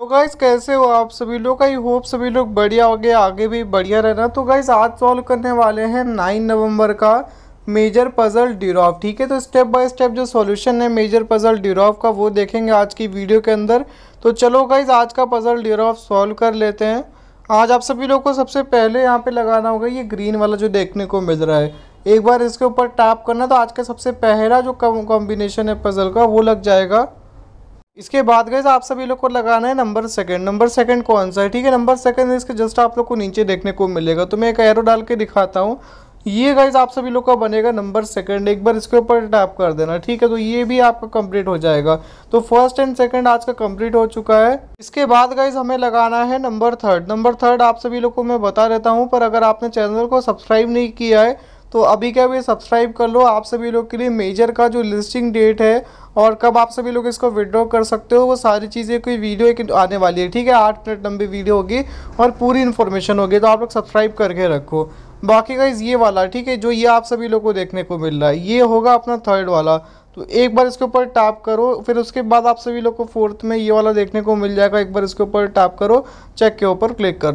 तो गाइज कैसे हो आप सभी लोग आई होप सभी लोग बढ़िया हो गए आगे भी बढ़िया रहना तो गाइज आज सॉल्व करने वाले हैं नाइन नवंबर का मेजर पजल ड्यूरॉफ ठीक है तो स्टेप बाय स्टेप जो सॉल्यूशन है मेजर पजल ड्यूरॉफ का वो देखेंगे आज की वीडियो के अंदर तो चलो गाइज आज का पजल ड्यूरोफ सॉल्व कर लेते हैं आज आप सभी लोग को सबसे पहले यहाँ पे लगाना होगा ये ग्रीन वाला जो देखने को मिल रहा है एक बार इसके ऊपर टैप करना तो आज का सबसे पहला जो कॉम्बिनेशन है पजल का वो लग जाएगा इसके बाद गए आप सभी लोग को लगाना है नंबर सेकंड नंबर सेकंड कौन सा है ठीक है नंबर सेकंड इसके जस्ट आप लोग को नीचे देखने को मिलेगा तो मैं एक एरो डाल के दिखाता हूँ ये गाइज आप सभी लोग का बनेगा नंबर सेकंड एक बार इसके ऊपर टैप कर देना ठीक है तो ये भी आपका कंप्लीट हो जाएगा तो फर्स्ट एंड सेकंड आज का कंप्लीट हो चुका है इसके बाद गाइज हमें लगाना है नंबर थर्ड नंबर थर्ड आप सभी लोग को मैं बता देता हूँ पर अगर आपने चैनल को सब्सक्राइब नहीं किया है तो अभी क्या भी सब्सक्राइब कर लो आप सभी लोग के लिए मेजर का जो लिस्टिंग डेट है और कब आप सभी लोग इसको विड्रॉ कर सकते हो वो सारी चीज़ें कोई वीडियो एक आने वाली है ठीक है आठ मिनट लंबी वीडियो होगी और पूरी इन्फॉर्मेशन होगी तो आप लोग सब्सक्राइब करके रखो बाकी का ये वाला ठीक है जो ये आप सभी लोग को देखने को मिल रहा है ये होगा अपना थर्ड वाला तो एक बार इसके ऊपर टैप करो फिर उसके बाद आप सभी लोग को फोर्थ में ये वाला देखने को मिल जाएगा एक बार इसके ऊपर टैप करो चेक के ऊपर क्लिक कर लो